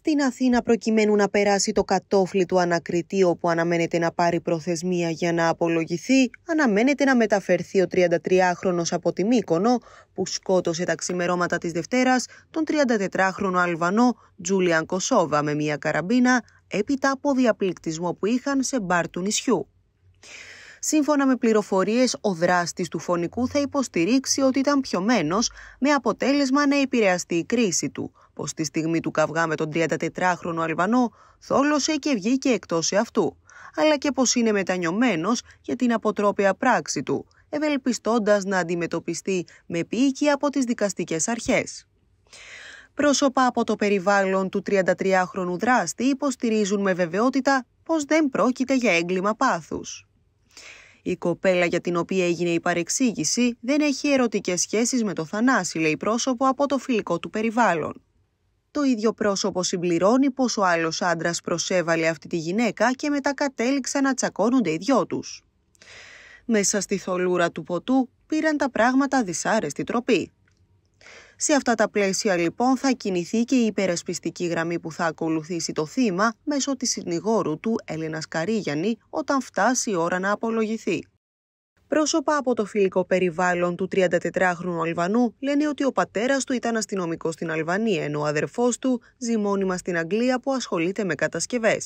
στην Αθήνα προκειμένου να περάσει το κατόφλι του ανακριτή όπου αναμένεται να πάρει προθεσμία για να απολογηθεί, αναμένεται να μεταφερθεί ο 33χρονος από τη Μύκονο που σκότωσε τα ξημερώματα της Δευτέρας τον 34χρονο Αλβανό Τζούλιαν Κοσόβα με μια καραμπίνα έπειτα από διαπληκτισμό που είχαν σε μπαρ του νησιού. Σύμφωνα με πληροφορίες, ο δράστης του φωνικού θα υποστηρίξει ότι ήταν πιωμένος, με αποτέλεσμα να επηρεαστεί η κρίση του πω τη στιγμή του καυγά με τον 34χρονο Αλβανό θόλωσε και βγήκε εκτός αυτού, αλλά και πως είναι μετανιωμένος για την αποτρόπια πράξη του, ευελπιστώντας να αντιμετωπιστεί με πίκη από τις δικαστικές αρχές. Πρόσωπα από το περιβάλλον του 33χρονου δράστη υποστηρίζουν με βεβαιότητα πως δεν πρόκειται για έγκλημα πάθους. Η κοπέλα για την οποία έγινε η παρεξήγηση δεν έχει ερωτικές σχέσεις με το Θανάση, λέει πρόσωπο από το φιλικό του περιβάλλον το ίδιο πρόσωπο συμπληρώνει πως ο άλλος άντρας προσέβαλε αυτή τη γυναίκα και μετά κατέληξαν να τσακώνονται οι δυο τους. Μέσα στη θολούρα του ποτού πήραν τα πράγματα δυσάρεστη τροπή. Σε αυτά τα πλαίσια λοιπόν θα κινηθεί και η υπερασπιστική γραμμή που θα ακολουθήσει το θύμα μέσω της συνηγόρου του Έλληνας Καρίγιανη όταν φτάσει η ώρα να απολογηθεί. Πρόσωπα από το φιλικό περιβάλλον του 34χρονου Αλβανού λένε ότι ο πατέρας του ήταν αστυνομικός στην Αλβανία, ενώ ο αδερφός του μόνιμα στην Αγγλία που ασχολείται με κατασκευές.